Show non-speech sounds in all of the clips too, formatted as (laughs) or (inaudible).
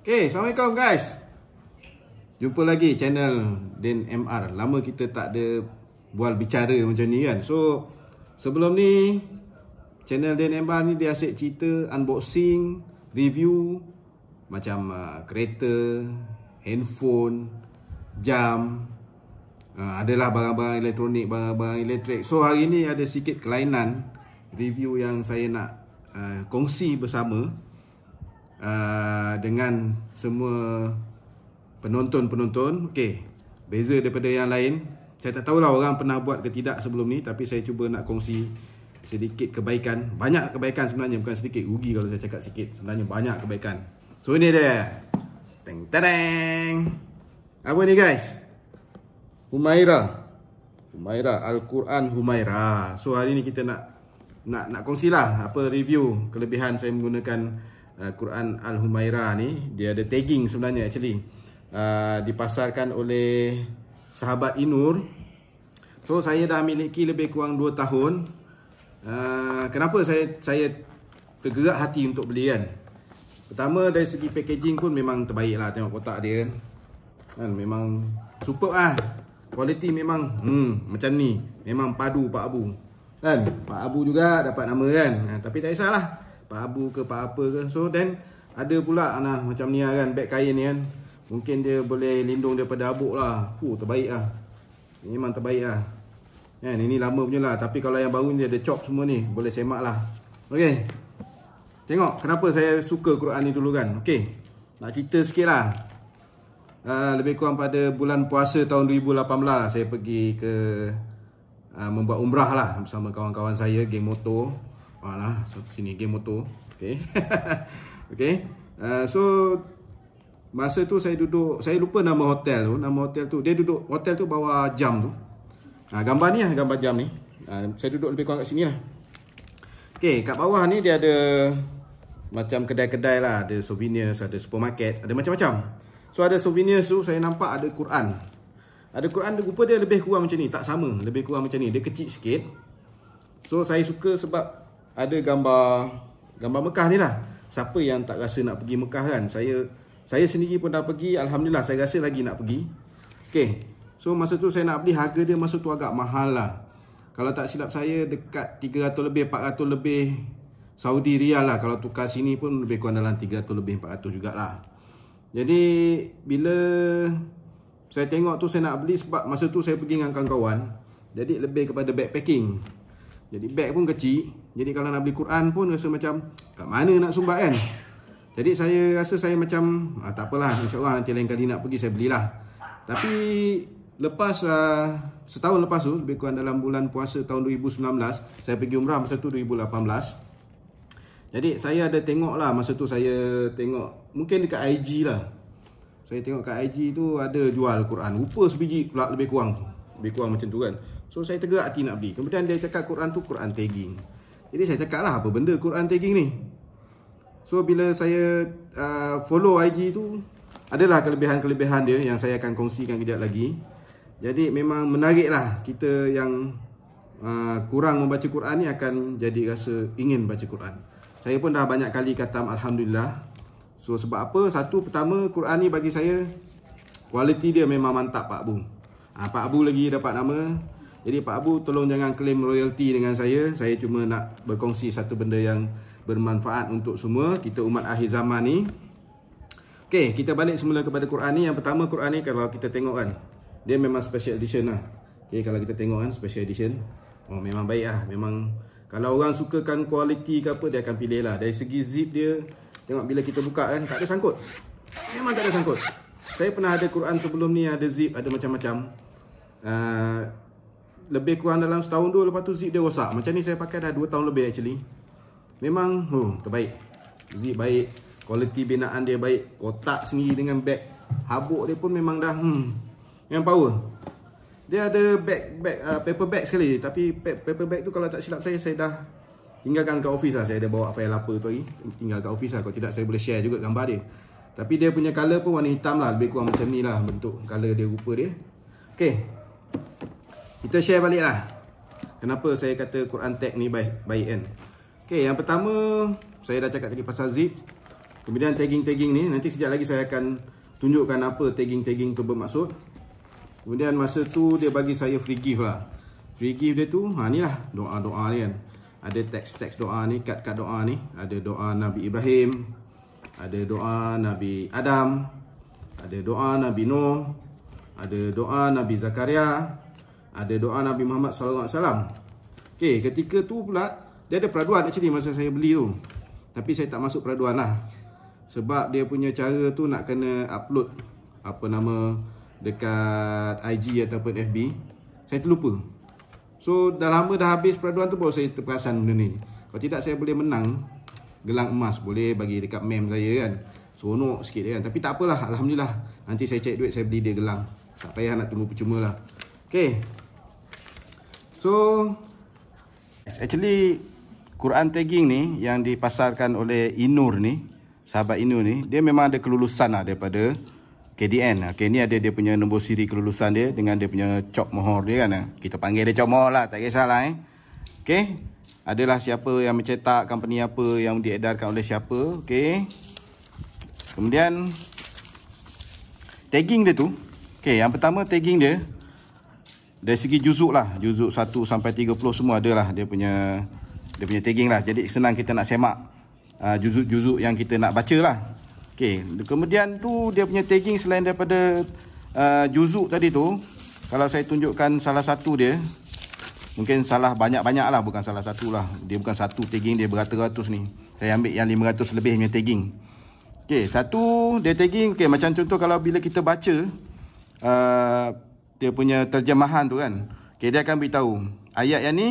Okay, Assalamualaikum guys Jumpa lagi channel Den MR Lama kita tak ada Bual bicara macam ni kan So, sebelum ni Channel Den MR ni dia asyik cerita Unboxing, review Macam uh, kereta Handphone Jam uh, Adalah barang-barang elektronik, barang-barang elektrik So, hari ni ada sikit kelainan Review yang saya nak uh, Kongsi bersama uh, dengan semua penonton-penonton. Okey, beza daripada yang lain. Saya tak tahulah orang pernah buat ke tidak sebelum ni tapi saya cuba nak kongsi sedikit kebaikan. Banyak kebaikan sebenarnya bukan sedikit. Rugi kalau saya cakap sikit. Sebenarnya banyak kebaikan. So ini dia. Teng tereng. Apa ni guys? Humaira. Humaira Al-Quran Humaira. So hari ni kita nak nak nak kongsilah apa review kelebihan saya menggunakan Ah, Quran Al-Humaira ni dia ada tagging sebenarnya actually uh, dipasarkan oleh sahabat Inur. So saya dah miliki lebih kurang 2 tahun. Uh, kenapa saya saya tergerak hati untuk beli kan? Pertama dari segi packaging pun memang terbaik lah tengok kotak dia kan? kan. memang superb ah. Kualiti memang hmm, macam ni. Memang padu Pak Abu. Kan? Pak Abu juga dapat nama kan. Uh, tapi tak kisahlah babu ke apa-apa ke so then ada pula anak macam ni lah kan beg kain ni kan mungkin dia boleh lindung daripada abuk lah hu terbaik lah memang terbaik lah kan ini lama punya lah tapi kalau yang baru ni ada chop semua ni boleh semak lah okay tengok kenapa saya suka Quran ni dulu kan okay nak cerita sikit lah uh, lebih kurang pada bulan puasa tahun 2018 lah, saya pergi ke Uh, membuat umrah lah bersama kawan-kawan saya geng motor Alah, so sini game motor. Okey. (laughs) okay. Uh, so masa tu saya duduk, saya lupa nama hotel tu, nama hotel tu. Dia duduk hotel tu bawa jam tu. Ha, gambar ni lah, gambar jam ni. Ha, saya duduk lebih kurang kat sini lah. Okay, kat bawah ni dia ada macam kedai-kedai lah. Ada souvenirs, ada supermarket, ada macam-macam. So ada souvenirs tu, saya nampak ada Quran. Ada Quran, dia, rupa dia lebih kurang macam ni. Tak sama, lebih kurang macam ni. Dia kecil sikit. So saya suka sebab ada gambar gambar Mekah ni lah. Siapa yang tak rasa nak pergi Mekah kan? Saya saya sendiri pun dah pergi. Alhamdulillah saya rasa lagi nak pergi. Okay. So masa tu saya nak beli harga dia masa tu agak mahal lah. Kalau tak silap saya dekat 300 lebih, 400 lebih Saudi Riyal lah. Kalau tukar sini pun lebih kurang dalam 300 lebih, 400 jugalah. Jadi bila saya tengok tu saya nak beli sebab masa tu saya pergi dengan kawan-kawan. Jadi lebih kepada backpacking. Jadi beg pun kecil. Jadi kalau nak beli Quran pun rasa macam kat mana nak sumbat kan? Jadi saya rasa saya macam ah, tak apalah Allah nanti lain kali nak pergi saya belilah. Tapi lepas uh, setahun lepas tu lebih kurang dalam bulan puasa tahun 2019 saya pergi umrah masa tu 2018. Jadi saya ada tengok lah masa tu saya tengok mungkin dekat IG lah. Saya tengok kat IG tu ada jual Quran. Rupa sebiji pula lebih kurang. Lebih kurang macam tu kan So saya tegak hati nak beli Kemudian dia cakap Quran tu Quran tagging Jadi saya cakap lah apa benda Quran tagging ni So bila saya uh, follow IG tu Adalah kelebihan-kelebihan dia yang saya akan kongsikan kejap lagi Jadi memang menarik lah kita yang uh, kurang membaca Quran ni akan jadi rasa ingin baca Quran Saya pun dah banyak kali kata Alhamdulillah So sebab apa? Satu pertama Quran ni bagi saya Kualiti dia memang mantap Pak Bung Ha, Pak Abu lagi dapat nama. Jadi Pak Abu tolong jangan claim royalty dengan saya. Saya cuma nak berkongsi satu benda yang bermanfaat untuk semua. Kita umat akhir zaman ni. Okay, kita balik semula kepada Quran ni. Yang pertama Quran ni kalau kita tengok kan. Dia memang special edition lah. Okey, kalau kita tengok kan special edition. Oh, memang baik lah. Memang kalau orang sukakan kualiti ke apa, dia akan pilih lah. Dari segi zip dia, tengok bila kita buka kan, tak ada sangkut. Memang tak ada sangkut saya pernah ada Quran sebelum ni ada zip ada macam-macam uh, lebih kurang dalam setahun dua lepas tu zip dia rosak macam ni saya pakai dah 2 tahun lebih actually memang huh, oh, terbaik zip baik kualiti binaan dia baik kotak sendiri dengan beg habuk dia pun memang dah hmm, yang power dia ada bag bag uh, ah, paper bag sekali tapi paper bag tu kalau tak silap saya saya dah tinggalkan kat office lah saya ada bawa file apa tu lagi. tinggal kat office lah kalau tidak saya boleh share juga gambar dia tapi dia punya colour pun warna hitam lah Lebih kurang macam ni lah bentuk colour dia rupa dia Okay Kita share balik lah Kenapa saya kata Quran tag ni baik, baik kan Okay yang pertama Saya dah cakap tadi pasal zip Kemudian tagging-tagging ni Nanti sejak lagi saya akan tunjukkan apa tagging-tagging tu bermaksud Kemudian masa tu dia bagi saya free gift lah Free gift dia tu Ha ni lah doa-doa ni kan ada teks-teks doa ni, kad-kad doa ni Ada doa Nabi Ibrahim ada doa Nabi Adam, ada doa Nabi Nuh, ada doa Nabi Zakaria, ada doa Nabi Muhammad SAW. Okey, ketika tu pula, dia ada peraduan actually masa saya beli tu. Tapi saya tak masuk peraduan lah. Sebab dia punya cara tu nak kena upload apa nama dekat IG ataupun FB. Saya terlupa. So, dah lama dah habis peraduan tu baru saya terperasan benda ni. Kalau tidak saya boleh menang gelang emas boleh bagi dekat mem saya kan seronok sikit kan tapi tak apalah alhamdulillah nanti saya cek duit saya beli dia gelang tak payah nak tunggu percuma lah Okay. so actually Quran tagging ni yang dipasarkan oleh Inur ni sahabat Inur ni dia memang ada kelulusan lah daripada KDN. Okay, ni ada dia punya nombor siri kelulusan dia dengan dia punya cop mohor dia kan. Kita panggil dia cop mohor lah. Tak kisahlah eh. Okay adalah siapa yang mencetak company apa yang diedarkan oleh siapa okey kemudian tagging dia tu okey yang pertama tagging dia dari segi juzuk lah juzuk 1 sampai 30 semua adalah dia punya dia punya tagging lah jadi senang kita nak semak uh, juzuk-juzuk yang kita nak baca lah okey kemudian tu dia punya tagging selain daripada uh, juzuk tadi tu kalau saya tunjukkan salah satu dia Mungkin salah banyak-banyak lah Bukan salah satu lah Dia bukan satu tagging dia beratus-ratus ni Saya ambil yang lima ratus lebih punya tagging Okay satu dia tagging Okay macam contoh kalau bila kita baca uh, Dia punya terjemahan tu kan Okay dia akan beritahu Ayat yang ni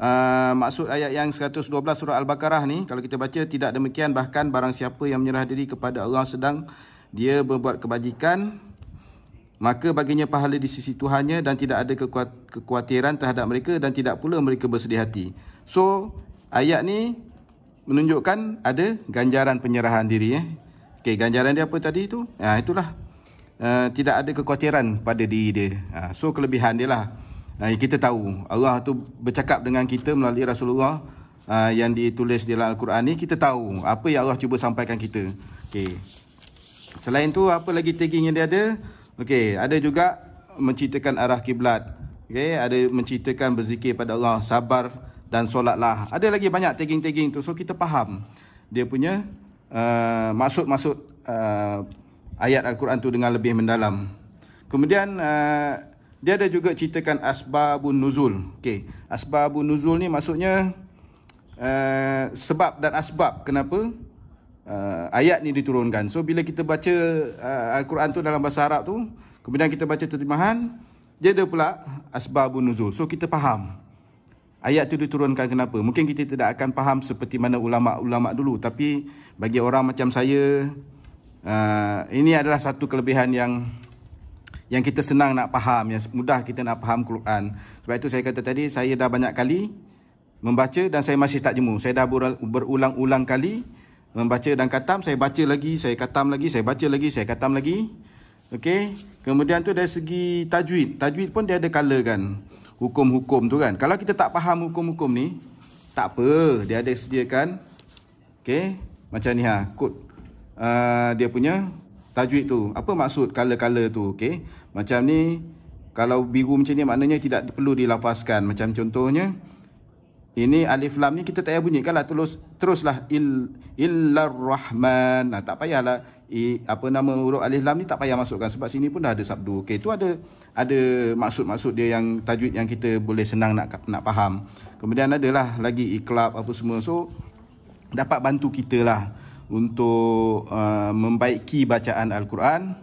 Uh, maksud ayat yang 112 surah Al-Baqarah ni Kalau kita baca tidak demikian Bahkan barang siapa yang menyerah diri kepada Allah sedang Dia berbuat kebajikan Maka baginya pahala di sisi Tuhannya dan tidak ada kekuat, kekuatiran terhadap mereka dan tidak pula mereka bersedih hati. So, ayat ni menunjukkan ada ganjaran penyerahan diri. Eh. Okay, ganjaran dia apa tadi tu? Ya, itulah. Uh, tidak ada kekuatiran pada diri dia. Uh, so, kelebihan dia lah. Uh, kita tahu Allah tu bercakap dengan kita melalui Rasulullah uh, yang ditulis di dalam Al-Quran ni. Kita tahu apa yang Allah cuba sampaikan kita. Okay. Selain tu, apa lagi tagging yang dia ada? Okey, ada juga menceritakan arah kiblat. Okey, ada menceritakan berzikir pada Allah, sabar dan solatlah. Ada lagi banyak tagging-tagging tu. So kita faham dia punya uh, maksud-maksud uh, ayat al-Quran tu dengan lebih mendalam. Kemudian uh, dia ada juga ceritakan asbabun nuzul. Okey, asbabun nuzul ni maksudnya uh, sebab dan asbab kenapa uh, ayat ni diturunkan. So bila kita baca uh, Al-Quran tu dalam bahasa Arab tu, kemudian kita baca terjemahan, dia ada pula asbabun nuzul. So kita faham ayat tu diturunkan kenapa. Mungkin kita tidak akan faham seperti mana ulama-ulama dulu, tapi bagi orang macam saya uh, ini adalah satu kelebihan yang yang kita senang nak faham, yang mudah kita nak faham Quran. Sebab itu saya kata tadi, saya dah banyak kali membaca dan saya masih tak jemu. Saya dah berulang-ulang kali membaca dan katam saya baca lagi saya katam lagi saya baca lagi saya katam lagi okey kemudian tu dari segi tajwid tajwid pun dia ada color kan hukum-hukum tu kan kalau kita tak faham hukum-hukum ni tak apa dia ada sediakan okey macam ni ha kod uh, ah, dia punya tajwid tu apa maksud color-color tu okey macam ni kalau biru macam ni maknanya tidak perlu dilafazkan macam contohnya ini alif lam ni kita tak payah bunyikan lah terus, teruslah il, illar rahman. Nah, tak payahlah I, apa nama huruf alif lam ni tak payah masukkan sebab sini pun dah ada sabdu. Okey, itu ada ada maksud-maksud dia yang tajwid yang kita boleh senang nak nak faham. Kemudian adalah lagi iklab apa semua. So dapat bantu kita lah untuk uh, membaiki bacaan al-Quran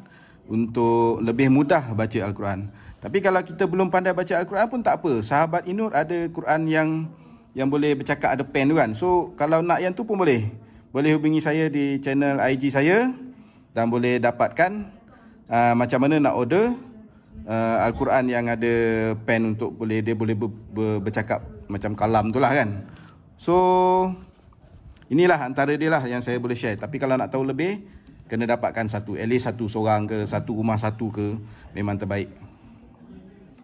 untuk lebih mudah baca al-Quran. Tapi kalau kita belum pandai baca al-Quran pun tak apa. Sahabat Inur ada Quran yang yang boleh bercakap ada pen tu kan. So kalau nak yang tu pun boleh. Boleh hubungi saya di channel IG saya dan boleh dapatkan uh, macam mana nak order uh, Al-Quran yang ada pen untuk boleh dia boleh ber, ber, bercakap macam kalam tu lah kan. So inilah antara dia lah yang saya boleh share. Tapi kalau nak tahu lebih kena dapatkan satu. At least satu seorang ke satu rumah satu ke memang terbaik.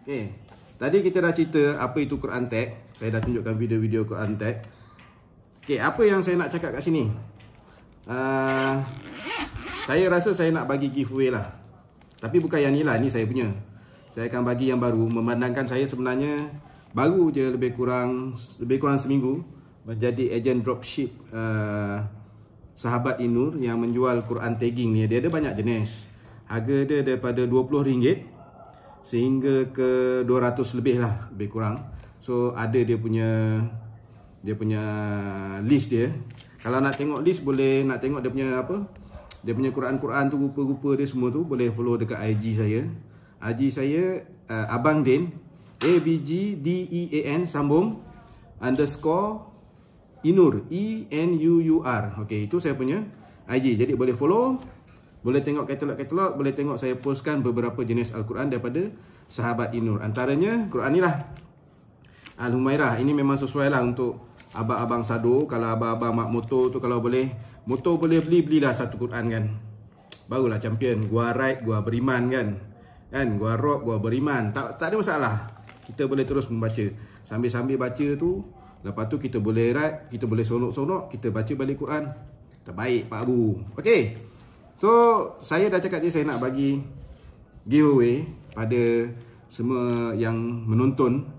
Okay. Tadi kita dah cerita apa itu Quran tag. Saya dah tunjukkan video-video Quran tag. Okay, apa yang saya nak cakap kat sini? Uh, saya rasa saya nak bagi giveaway lah. Tapi bukan yang ni lah, ni saya punya. Saya akan bagi yang baru memandangkan saya sebenarnya baru je lebih kurang lebih kurang seminggu menjadi ejen dropship uh, sahabat Inur yang menjual Quran tagging ni. Dia ada banyak jenis. Harga dia daripada RM20 sehingga ke 200 lebih lah lebih kurang so ada dia punya dia punya list dia kalau nak tengok list boleh nak tengok dia punya apa dia punya Quran-Quran tu rupa-rupa dia semua tu boleh follow dekat IG saya IG saya uh, Abang Din A B G D E A N sambung underscore Inur E N U U R okey itu saya punya IG jadi boleh follow boleh tengok katalog-katalog, boleh tengok saya postkan beberapa jenis Al-Quran daripada sahabat Inur. Antaranya, Quran ni lah. Al-Humairah. Ini memang sesuai lah untuk abang-abang sadu. Kalau abang-abang mak motor tu kalau boleh, motor boleh beli, belilah satu Quran kan. Barulah champion. Gua ride, gua beriman kan. Kan, gua rock, gua beriman. Tak, tak ada masalah. Kita boleh terus membaca. Sambil-sambil baca tu, lepas tu kita boleh ride, kita boleh sonok-sonok, kita baca balik Quran. Terbaik, Pak Abu. Okey. So saya dah cakap je saya nak bagi giveaway pada semua yang menonton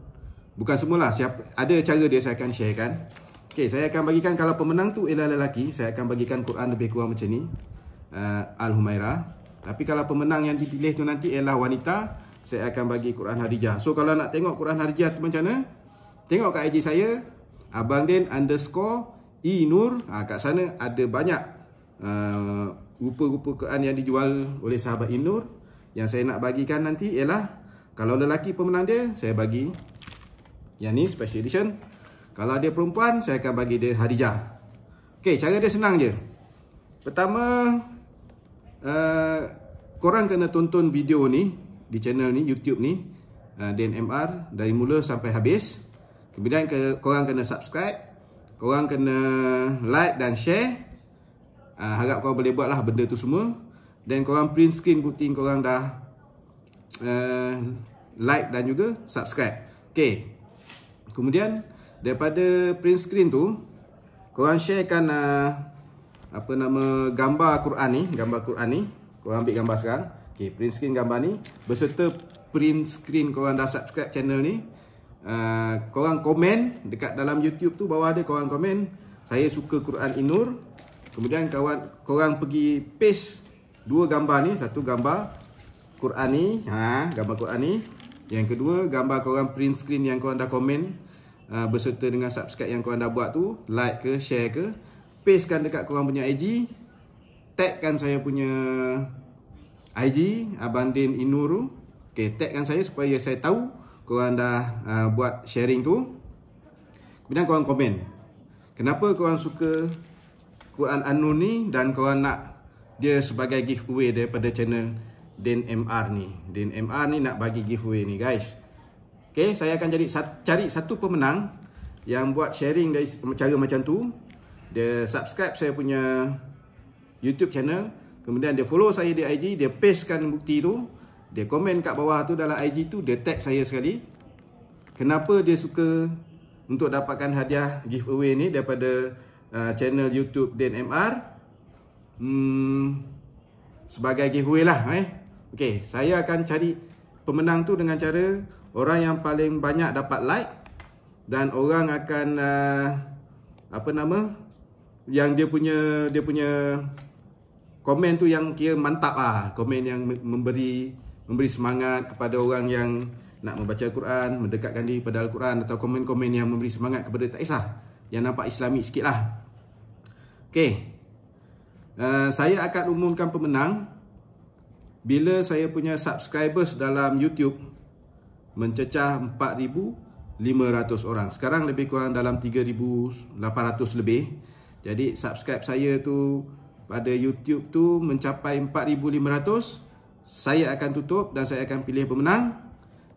Bukan semualah Siap ada cara dia saya akan sharekan Okay saya akan bagikan kalau pemenang tu ialah lelaki Saya akan bagikan Quran lebih kurang macam ni uh, Al-Humaira Tapi kalau pemenang yang dipilih tu nanti ialah wanita Saya akan bagi Quran Harijah So kalau nak tengok Quran Harijah tu macam mana Tengok kat IG saya Abang Din underscore Inur. Nur ha, Kat sana ada banyak uh, rupa-rupa Quran yang dijual oleh sahabat Inur yang saya nak bagikan nanti ialah kalau lelaki pemenang dia saya bagi yang ni special edition. Kalau dia perempuan saya akan bagi dia hadiah. Okey, cara dia senang je. Pertama uh, korang kena tonton video ni di channel ni YouTube ni uh, eh, DNMR dari mula sampai habis. Kemudian korang kena subscribe, korang kena like dan share uh, harap korang boleh buatlah benda tu semua dan korang print screen bukti korang dah uh, like dan juga subscribe Okay, kemudian daripada print screen tu korang sharekan uh, apa nama gambar Quran ni gambar Quran ni korang ambil gambar sekarang Okay, print screen gambar ni berserta print screen korang dah subscribe channel ni uh, korang komen dekat dalam YouTube tu bawah ada korang komen saya suka Quran Inur Kemudian kawan korang pergi paste dua gambar ni, satu gambar Quran ni, ha, gambar Quran ni. Yang kedua gambar korang print screen yang korang dah komen uh, berserta dengan subscribe yang korang dah buat tu, like ke, share ke, pastekan dekat korang punya IG, tagkan saya punya IG Abang Din Inuru. Okey, tagkan saya supaya saya tahu korang dah uh, buat sharing tu. Kemudian korang komen. Kenapa korang suka Quran anu ni dan korang nak dia sebagai giveaway daripada channel Din MR ni. Din MR ni nak bagi giveaway ni guys. Okay, saya akan jadi cari satu pemenang yang buat sharing dari cara macam tu. Dia subscribe saya punya YouTube channel. Kemudian dia follow saya di IG. Dia pastekan bukti tu. Dia komen kat bawah tu dalam IG tu. Dia tag saya sekali. Kenapa dia suka untuk dapatkan hadiah giveaway ni daripada uh, channel YouTube Dan MR hmm, sebagai giveaway lah eh. Okey, saya akan cari pemenang tu dengan cara orang yang paling banyak dapat like dan orang akan uh, apa nama yang dia punya dia punya komen tu yang kira mantap lah komen yang memberi memberi semangat kepada orang yang nak membaca Al-Quran, mendekatkan diri pada Al-Quran atau komen-komen yang memberi semangat kepada tak kisah. Yang nampak islami sikit lah. Okay, Uh, eh, saya akan umumkan pemenang bila saya punya subscribers dalam YouTube mencecah 4500 orang. Sekarang lebih kurang dalam 3800 lebih. Jadi subscribe saya tu pada YouTube tu mencapai 4500, saya akan tutup dan saya akan pilih pemenang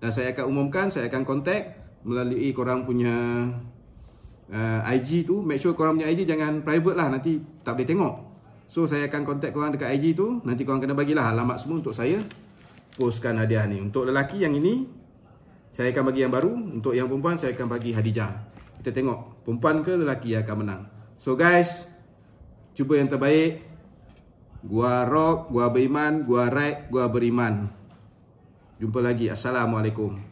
dan saya akan umumkan, saya akan contact melalui korang punya uh, IG tu make sure korang punya IG jangan private lah nanti tak boleh tengok so saya akan contact korang dekat IG tu nanti korang kena bagilah alamat semua untuk saya postkan hadiah ni untuk lelaki yang ini saya akan bagi yang baru untuk yang perempuan saya akan bagi hadijah kita tengok perempuan ke lelaki yang akan menang so guys cuba yang terbaik gua rock gua beriman gua right gua beriman jumpa lagi assalamualaikum